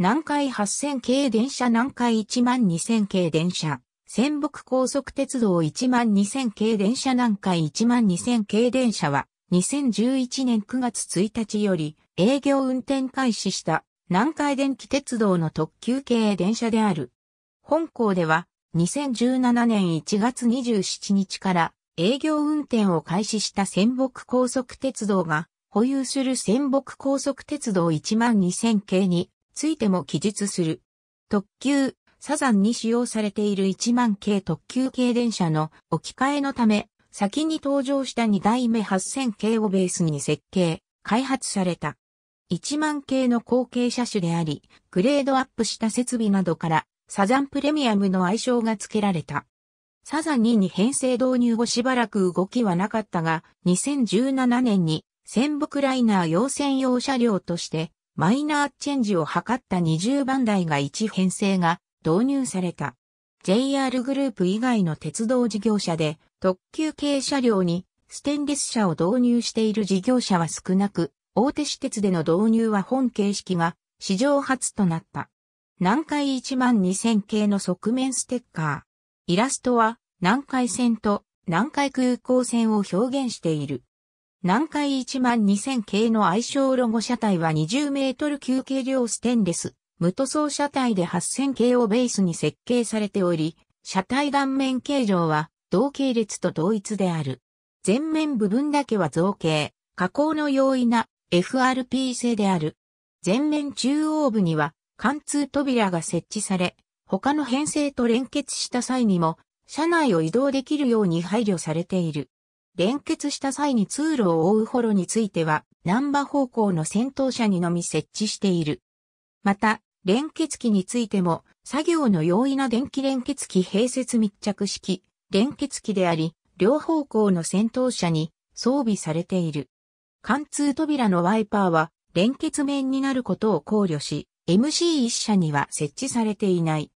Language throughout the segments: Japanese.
南海8000系電車南海12000系電車、仙北高速鉄道12000系電車南海12000系電車は、2011年9月1日より営業運転開始した南海電気鉄道の特急系電車である。本校では2017年1月27日から営業運転を開始した仙北高速鉄道が保有する仙北高速鉄道12000系についても記述する。特急、サザンに使用されている1万系特急系電車の置き換えのため、先に登場した2代目8000系をベースに設計、開発された。1万系の後継車種であり、グレードアップした設備などからサザンプレミアムの愛称が付けられた。サザン2に編成導入後しばらく動きはなかったが、2017年に仙北ライナー用専用車両としてマイナーチェンジを図った20番台が1編成が導入された。JR グループ以外の鉄道事業者で特急系車両にステンレス車を導入している事業者は少なく、大手私鉄での導入は本形式が史上初となった。南海12000系の側面ステッカー。イラストは南海線と南海空港線を表現している。南海1万2000系の愛称ロゴ車体は20メートル級軽量ステンレス、無塗装車体で8000系をベースに設計されており、車体断面形状は同系列と同一である。前面部分だけは造形、加工の容易な FRP 製である。前面中央部には貫通扉が設置され、他の編成と連結した際にも、車内を移動できるように配慮されている。連結した際に通路を覆うホロについては、ン波方向の先頭車にのみ設置している。また、連結機についても、作業の容易な電気連結機併設密着式、連結機であり、両方向の先頭車に装備されている。貫通扉のワイパーは連結面になることを考慮し、MC1 社には設置されていない。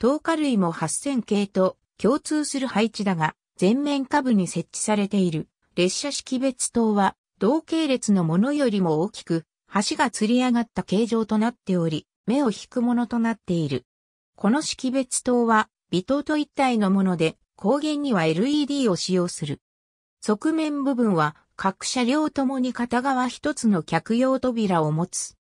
透過類も8000系と共通する配置だが、全面下部に設置されている列車識別灯は同系列のものよりも大きく、橋が吊り上がった形状となっており、目を引くものとなっている。この識別灯は、微灯と一体のもので、光源には LED を使用する。側面部分は、各車両ともに片側一つの客用扉を持つ。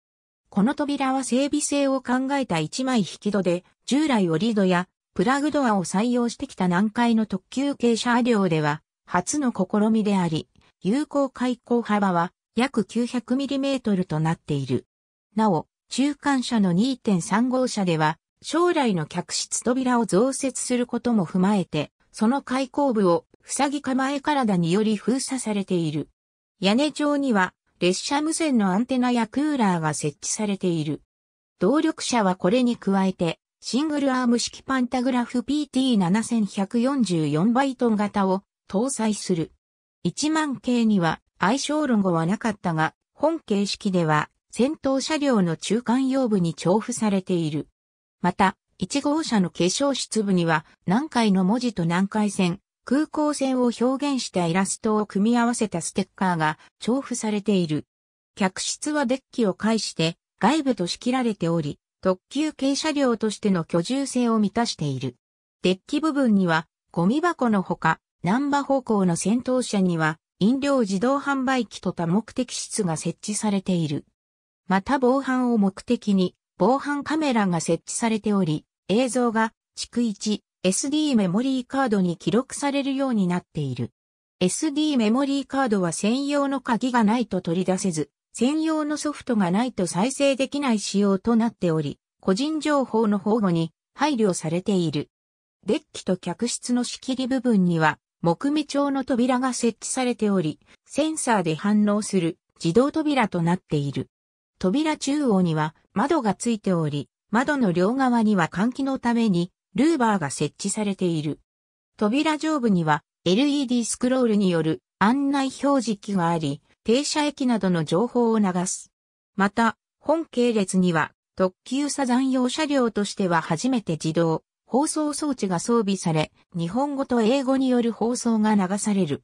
この扉は整備性を考えた一枚引き戸で、従来折り戸やプラグドアを採用してきた南海の特急系車両では、初の試みであり、有効開口幅は約 900mm となっている。なお、中間車の2.3号車では、将来の客室扉を増設することも踏まえて、その開口部を塞ぎ構え体により封鎖されている。屋根上には、列車無線のアンテナやクーラーが設置されている。動力車はこれに加えて、シングルアーム式パンタグラフ PT7144 バイトン型を搭載する。1万系には相性論語はなかったが、本形式では戦闘車両の中間用部に重複されている。また、1号車の化粧室部には南海の文字と南海線、空港線を表現したイラストを組み合わせたステッカーが重複されている。客室はデッキを介して外部と仕切られており、特急軽車両としての居住性を満たしている。デッキ部分には、ゴミ箱のほか、南波方向の先頭車には、飲料自動販売機と多目的室が設置されている。また防犯を目的に、防犯カメラが設置されており、映像が、逐一、SD メモリーカードに記録されるようになっている。SD メモリーカードは専用の鍵がないと取り出せず、専用のソフトがないと再生できない仕様となっており、個人情報の保護に配慮されている。デッキと客室の仕切り部分には、木目調の扉が設置されており、センサーで反応する自動扉となっている。扉中央には窓がついており、窓の両側には換気のためにルーバーが設置されている。扉上部には LED スクロールによる案内表示器があり、停車駅などの情報を流す。また、本系列には特急サザン用車両としては初めて自動放送装置が装備され、日本語と英語による放送が流される。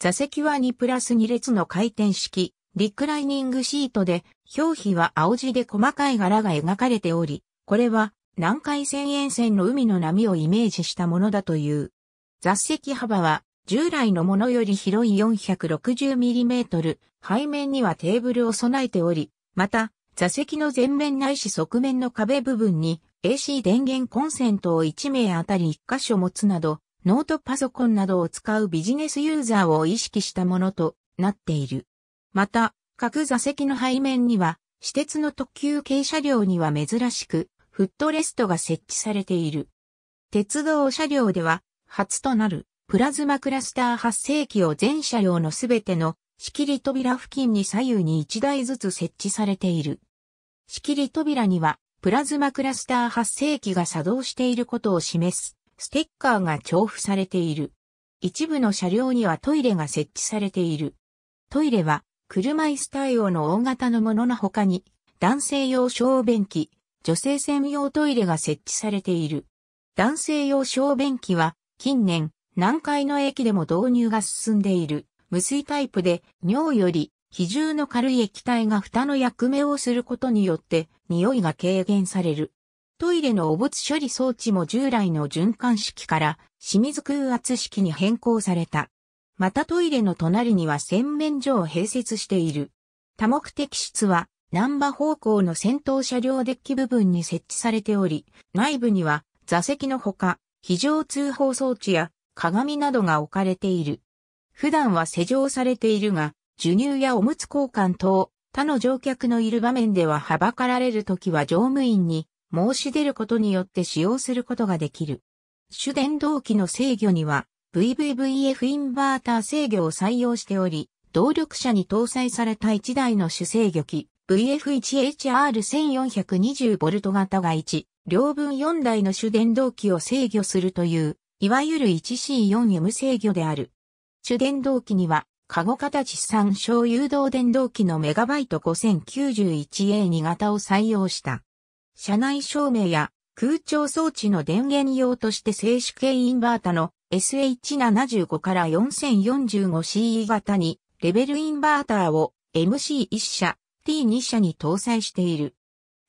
座席は2プラス2列の回転式、リクライニングシートで、表皮は青地で細かい柄が描かれており、これは南海線沿線の海の波をイメージしたものだという。座席幅は従来のものより広い 460mm 背面にはテーブルを備えており、また座席の前面ないし側面の壁部分に AC 電源コンセントを1名あたり1箇所持つなど、ノートパソコンなどを使うビジネスユーザーを意識したものとなっている。また、各座席の背面には、私鉄の特急軽車両には珍しく、フットレストが設置されている。鉄道車両では、初となるプラズマクラスター発生器を全車両のすべての仕切り扉付近に左右に1台ずつ設置されている。仕切り扉にはプラズマクラスター発生器が作動していることを示すステッカーが重複されている。一部の車両にはトイレが設置されている。トイレは車椅子対応の大型のものの他に男性用小便器、女性専用トイレが設置されている。男性用小便器は近年南海の駅でも導入が進んでいる。無水タイプで尿より比重の軽い液体が蓋の役目をすることによって匂いが軽減される。トイレの汚物処理装置も従来の循環式から清水空圧式に変更された。またトイレの隣には洗面所を併設している。多目的室は南波方向の先頭車両デッキ部分に設置されており、内部には座席のほか非常通報装置や鏡などが置かれている。普段は施錠されているが、授乳やおむつ交換等、他の乗客のいる場面でははばかられるときは乗務員に申し出ることによって使用することができる。主電動機の制御には VVVF インバーター制御を採用しており、動力車に搭載された1台の主制御機 VF1HR1420V 型が1、両分4台の主電動機を制御するといういわゆる 1C4M 制御である。主電動機には、カゴ形三小誘導電動機のメガバイト 5091A2 型を採用した。車内照明や空調装置の電源用として静止系インバータの SH75 から 4045CE 型にレベルインバーターを MC1 社、T2 社に搭載している。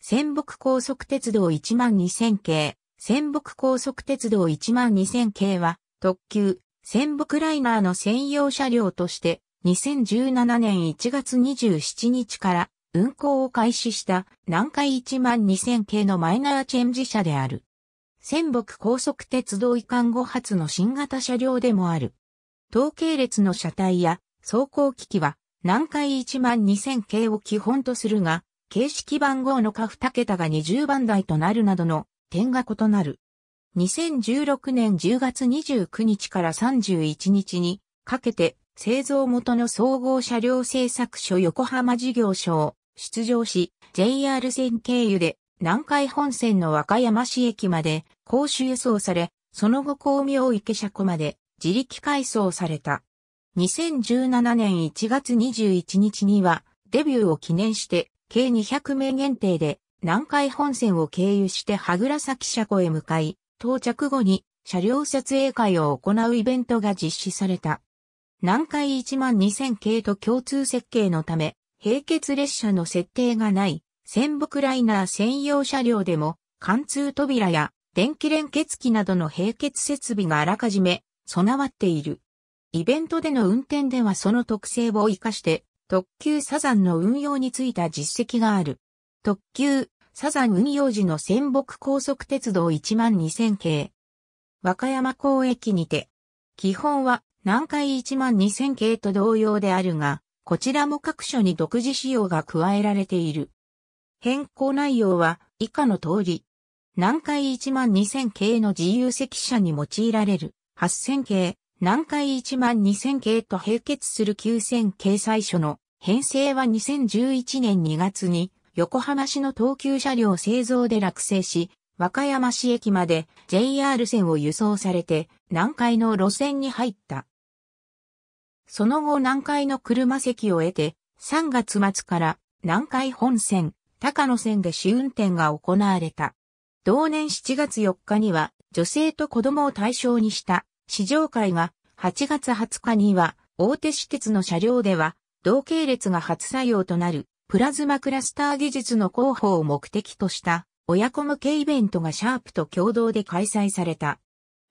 仙北高速鉄道12000系、仙北高速鉄道12000系は、特急、仙北ライナーの専用車両として、2017年1月27日から運行を開始した南海12000系のマイナーチェンジ車である。仙北高速鉄道移管後発の新型車両でもある。統計列の車体や走行機器は南海12000系を基本とするが、形式番号の下2桁が20番台となるなどの点が異なる。2016年10月29日から31日にかけて製造元の総合車両製作所横浜事業所を出場し JR 線経由で南海本線の和歌山市駅まで公衆輸送され、その後光明池車庫まで自力改装された。2017年1月21日にはデビューを記念して計200名限定で南海本線を経由して羽倉崎車庫へ向かい、到着後に車両撮影会を行うイベントが実施された。南海1万2000系と共通設計のため、並結列車の設定がない、仙北ライナー専用車両でも、貫通扉や電気連結機などの並結設備があらかじめ備わっている。イベントでの運転ではその特性を活かして、特急サザンの運用についた実績がある。特急、サザン運用時の仙北高速鉄道12000系。和歌山港駅にて。基本は南海12000系と同様であるが、こちらも各所に独自仕様が加えられている。変更内容は以下の通り。南海12000系の自由席車に用いられる8000系、南海12000系と並結する9000系最初の編成は2011年2月に横浜市の東急車両製造で落成し、和歌山市駅まで JR 線を輸送されて南海の路線に入った。その後南海の車席を得て3月末から南海本線、高野線で試運転が行われた。同年7月4日には女性と子供を対象にした試乗会が8月20日には大手私鉄の車両では同系列が初採用となるプラズマクラスター技術の広報を目的とした親子向けイベントがシャープと共同で開催された。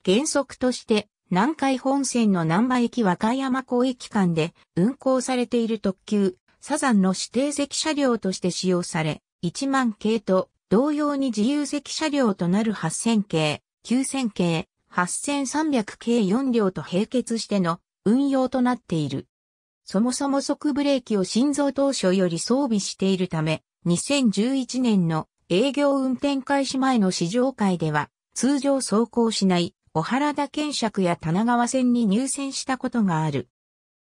原則として南海本線の南波駅和歌山港駅間で運行されている特急サザンの指定席車両として使用され、1万系と同様に自由席車両となる8000系、9000系、8300系4両と並結しての運用となっている。そもそも即ブレーキを心臓当初より装備しているため、2011年の営業運転開始前の試乗会では、通常走行しない小原田検尺や田川線に入線したことがある。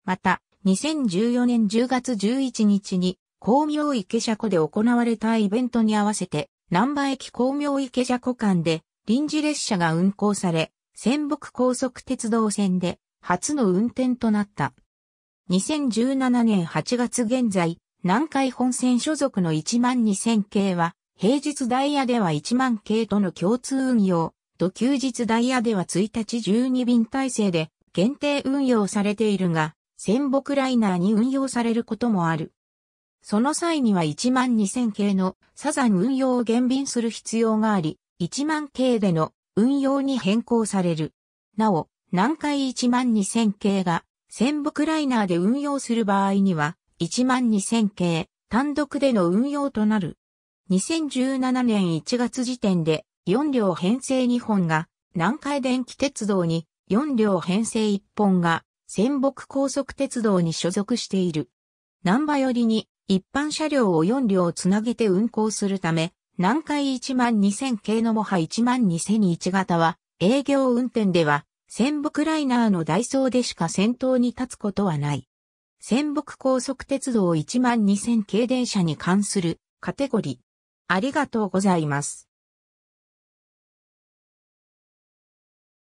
また、2014年10月11日に、光明池車庫で行われたイベントに合わせて、南波駅光明池車庫間で臨時列車が運行され、仙北高速鉄道線で初の運転となった。2017年8月現在、南海本線所属の1万2000系は、平日ダイヤでは1万系との共通運用、と休日ダイヤでは1日12便体制で限定運用されているが、仙北ライナーに運用されることもある。その際には1万2000系のサザン運用を減便する必要があり、1万系での運用に変更される。なお、南海1万2000系が戦北ライナーで運用する場合には、12000系、単独での運用となる。2017年1月時点で、4両編成2本が、南海電気鉄道に、4両編成1本が、戦北高速鉄道に所属している。南波寄りに、一般車両を4両つなげて運行するため、南海12000系のもは12001型は、営業運転では戦北ライナーのダイソーでしか先頭に立つことはない。戦北高速鉄道12000系電車に関するカテゴリー。ありがとうございます。